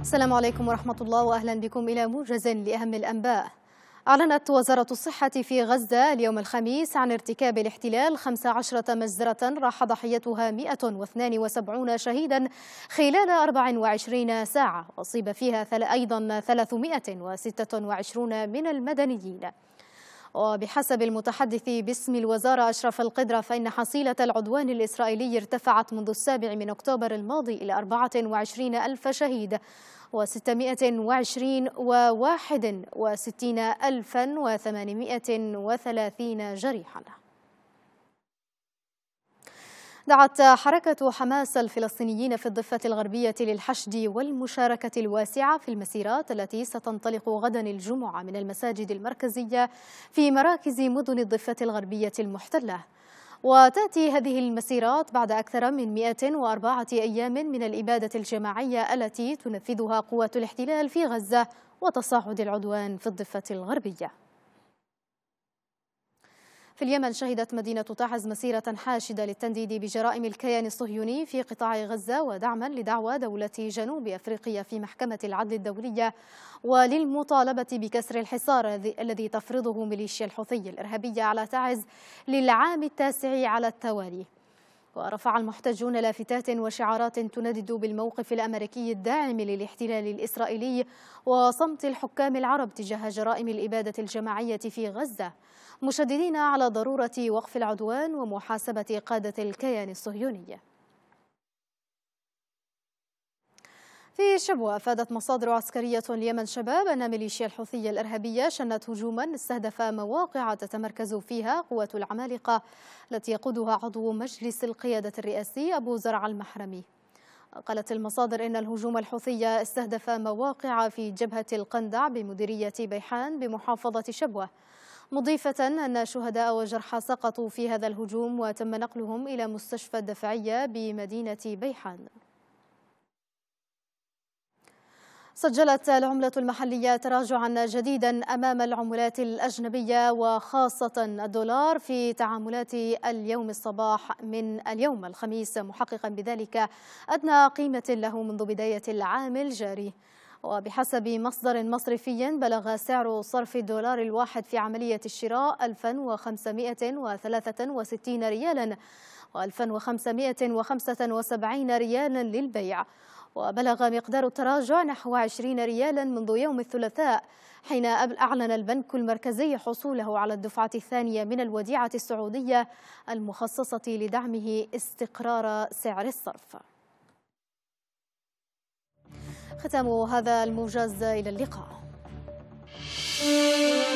السلام عليكم ورحمة الله وأهلا بكم إلى موجز لأهم الأنباء أعلنت وزارة الصحة في غزة اليوم الخميس عن ارتكاب الاحتلال 15 مجزرة راح ضحيتها 172 شهيدا خلال 24 ساعة أصيب فيها أيضا 326 من المدنيين وبحسب المتحدث باسم الوزارة أشرف القدرة فإن حصيلة العدوان الإسرائيلي ارتفعت منذ السابع من أكتوبر الماضي إلى 24 ألف شهيد و620 و61 ألفا و830 جريحاً دعت حركة حماس الفلسطينيين في الضفة الغربية للحشد والمشاركة الواسعة في المسيرات التي ستنطلق غدا الجمعة من المساجد المركزية في مراكز مدن الضفة الغربية المحتلة وتأتي هذه المسيرات بعد أكثر من 104 أيام من الإبادة الجماعية التي تنفذها قوات الاحتلال في غزة وتصاعد العدوان في الضفة الغربية في اليمن شهدت مدينة تعز مسيرة حاشدة للتنديد بجرائم الكيان الصهيوني في قطاع غزة ودعما لدعوى دولة جنوب أفريقيا في محكمة العدل الدولية وللمطالبة بكسر الحصار الذي تفرضه ميليشيا الحوثي الإرهابية على تعز للعام التاسع على التوالي ورفع المحتجون لافتات وشعارات تندد بالموقف الأمريكي الداعم للاحتلال الإسرائيلي وصمت الحكام العرب تجاه جرائم الإبادة الجماعية في غزة مشددين على ضرورة وقف العدوان ومحاسبة قادة الكيان الصهيوني في شبوة أفادت مصادر عسكرية اليمن شباب أن ميليشيا الحوثية الإرهابية شنت هجوما استهدف مواقع تتمركز فيها قوات العمالقة التي يقودها عضو مجلس القيادة الرئاسي أبو زرع المحرمي قالت المصادر إن الهجوم الحوثي استهدف مواقع في جبهة القندع بمديرية بيحان بمحافظة شبوة مضيفة أن شهداء وجرحى سقطوا في هذا الهجوم وتم نقلهم إلى مستشفى الدفعية بمدينة بيحان سجلت العملة المحلية تراجعا جديدا أمام العملات الأجنبية وخاصة الدولار في تعاملات اليوم الصباح من اليوم الخميس محققا بذلك أدنى قيمة له منذ بداية العام الجاري وبحسب مصدر مصرفي بلغ سعر صرف الدولار الواحد في عملية الشراء 1563 ريالا و1575 ريالا للبيع وبلغ مقدار التراجع نحو 20 ريالا منذ يوم الثلاثاء حين أعلن البنك المركزي حصوله على الدفعة الثانية من الوديعة السعودية المخصصة لدعمه استقرار سعر الصرف ختام هذا الموجز إلى اللقاء